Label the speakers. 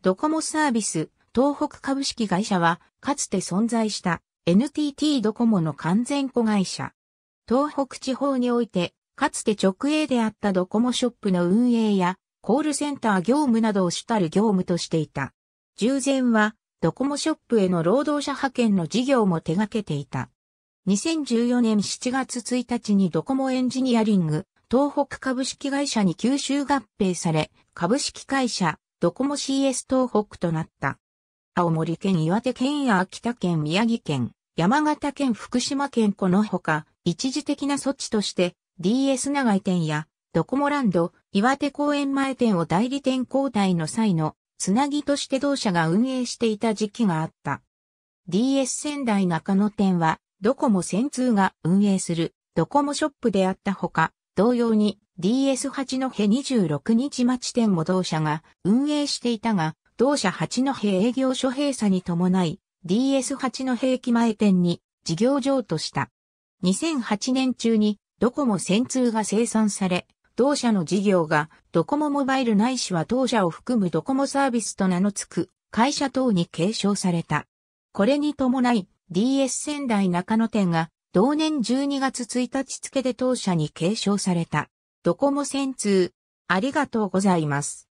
Speaker 1: ドコモサービス、東北株式会社は、かつて存在した NTT ドコモの完全子会社。東北地方において、かつて直営であったドコモショップの運営や、コールセンター業務などを主たる業務としていた。従前は、ドコモショップへの労働者派遣の事業も手掛けていた。2014年7月1日にドコモエンジニアリング、東北株式会社に吸収合併され、株式会社、ドコモ CS 東北となった。青森県、岩手県や秋田県、宮城県、山形県、福島県このほか、一時的な措置として、DS 長井店や、ドコモランド、岩手公園前店を代理店交代の際の、つなぎとして同社が運営していた時期があった。DS 仙台中野店は、ドコモ千通が運営するドコモショップであったほか、同様に DS8 の辺26日町店も同社が運営していたが、同社8の辺営業所閉鎖に伴い、DS8 の兵駅前店に事業譲渡した。2008年中にドコモ戦通が生産され、同社の事業がドコモモバイルないしは当社を含むドコモサービスと名の付く会社等に継承された。これに伴い DS 仙台中野店が同年12月1日付で当社に継承された。ドコモ戦通、ありがとうございます。